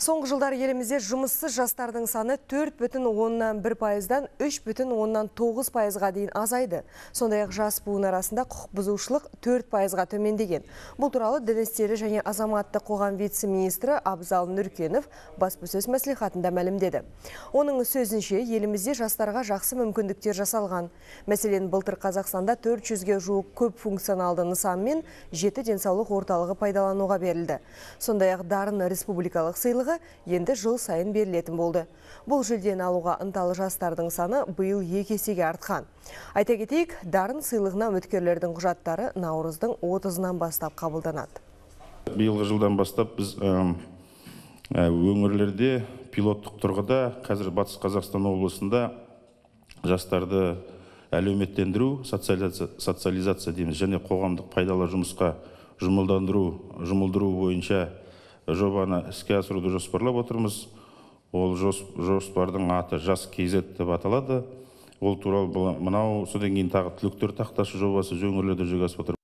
Соңғы жылдар елімізде жұмыссыз жастардың саны оннан бір пайыздан оннан 3,9 пайызға дейін азайды. Сондай-ақ жас буын арасында құқық бұзушылық 4 пайызға төмендеген. Бұл туралы дін істері және азаматты қоғам вице-министрі Абзал Нүркенов баспасөз мәслихатында мәлімдеді. Оның сөзінше елімізде жастарға жақсы мүмкіндіктер жасалған. Мәселен, былтыр Қазақстанда 400-ге жуық көп функционалды нысан мен жеті денсаулық орталығы пайдалануға берілді. Сондай-ақ дарын республикалық сыйлығы енді жыл сайын берілетін болды. Бұл жүлден алуға ынталы жастардың саны бұйыл екесеге артқан. Айта кетейік, дарын сыйлығына өткерлердің құжаттары наурыздың 30-нан бастап қабылданады. Бұйылғы жылдан бастап біз өңірлерде пилоттық тұрғыда қазір батыс Қазақстан облысында жастарды әлеуметтендіру социализация, дейміз және қоғамдық пайдалы жұмысқа жұмылдандыру жұмылдыру бойынша жобаны іске асыруды жоспарлап отырмыз ол жоспардың аты жас kz деп аталады ол туралы мынау содан кейін тағы түлектер тақташы жобасы өңірлерде жүзеге асып